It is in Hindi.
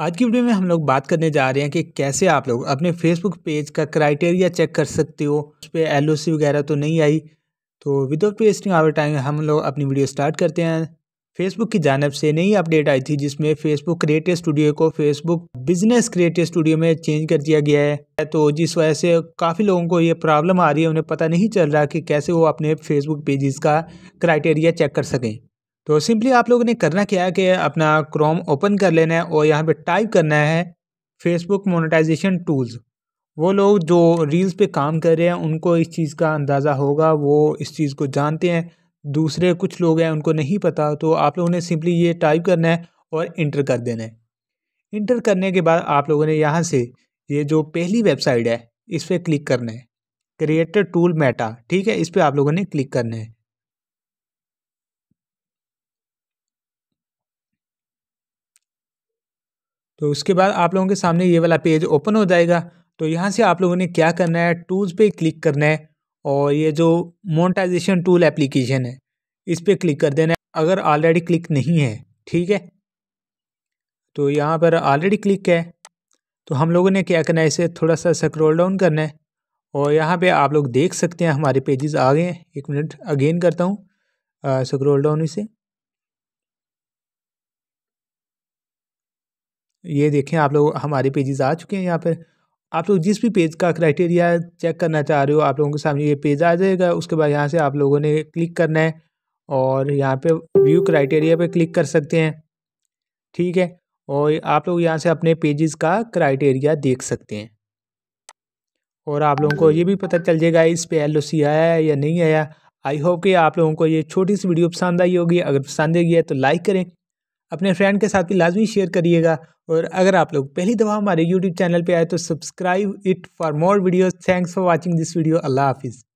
आज की वीडियो में हम लोग बात करने जा रहे हैं कि कैसे आप लोग अपने फेसबुक पेज का क्राइटेरिया चेक कर सकते हो उस पर एल वगैरह तो नहीं आई तो विदाउट वेस्टिंग आवर टाइम हम लोग अपनी वीडियो स्टार्ट करते हैं फेसबुक की जानब से नई अपडेट आई थी जिसमें फेसबुक क्रिएटिव स्टूडियो को फेसबुक बिजनेस क्रिएटिव स्टूडियो में चेंज कर दिया गया है तो जिस वजह से काफ़ी लोगों को ये प्रॉब्लम आ रही है उन्हें पता नहीं चल रहा कि कैसे वो अपने फेसबुक पेजेस का क्राइटेरिया चेक कर सकें तो सिंपली आप लोगों ने करना क्या है कि अपना क्रोम ओपन कर लेना है और यहाँ पे टाइप करना है फेसबुक मोनेटाइजेशन टूल्स वो लोग जो रील्स पे काम कर रहे हैं उनको इस चीज़ का अंदाज़ा होगा वो इस चीज़ को जानते हैं दूसरे कुछ लोग हैं उनको नहीं पता तो आप लोगों ने सिंपली ये टाइप करना है और इंटर कर देना है इंटर करने के बाद आप लोगों ने यहाँ से ये जो पहली वेबसाइट है इस पर क्लिक करना है क्रिएटर टूल मेटा ठीक है इस पर आप लोगों ने क्लिक करना है तो उसके बाद आप लोगों के सामने ये वाला पेज ओपन हो जाएगा तो यहाँ से आप लोगों ने क्या करना है टूल्स पे क्लिक करना है और ये जो मोनटाइजेशन टूल एप्लीकेशन है इस पर क्लिक कर देना है अगर ऑलरेडी क्लिक नहीं है ठीक है तो यहाँ पर ऑलरेडी क्लिक है तो हम लोगों ने क्या करना है इसे थोड़ा सा स्क्रॉल डाउन करना है और यहाँ पे आप लोग देख सकते हैं हमारे पेजेस आ गए हैं एक मिनट अगेन करता हूँ स्क्रॉल डाउन इसे ये देखें आप लोग हमारे पेजेस आ चुके हैं यहाँ पर आप लोग जिस भी पेज का क्राइटेरिया चेक करना चाह रहे हो आप लोगों के सामने ये पेज आ जाएगा उसके बाद यहाँ से आप लोगों ने क्लिक करना है और यहाँ पे व्यू क्राइटेरिया पे क्लिक कर सकते हैं ठीक है और आप लोग यहाँ से अपने पेजेस का क्राइटेरिया देख सकते हैं और आप लोगों को ये भी पता चल जाएगा इस पे एल आया है या नहीं आया आई होप कि आप लोगों को ये छोटी सी वीडियो पसंद आई होगी अगर पसंद आई है तो लाइक करें अपने फ्रेंड के साथ भी लाजमी शेयर करिएगा और अगर आप लोग पहली दफ़ा हमारे यूट्यूब चैनल पर आए तो subscribe it for more videos thanks for watching this video अल्लाह हाफिज़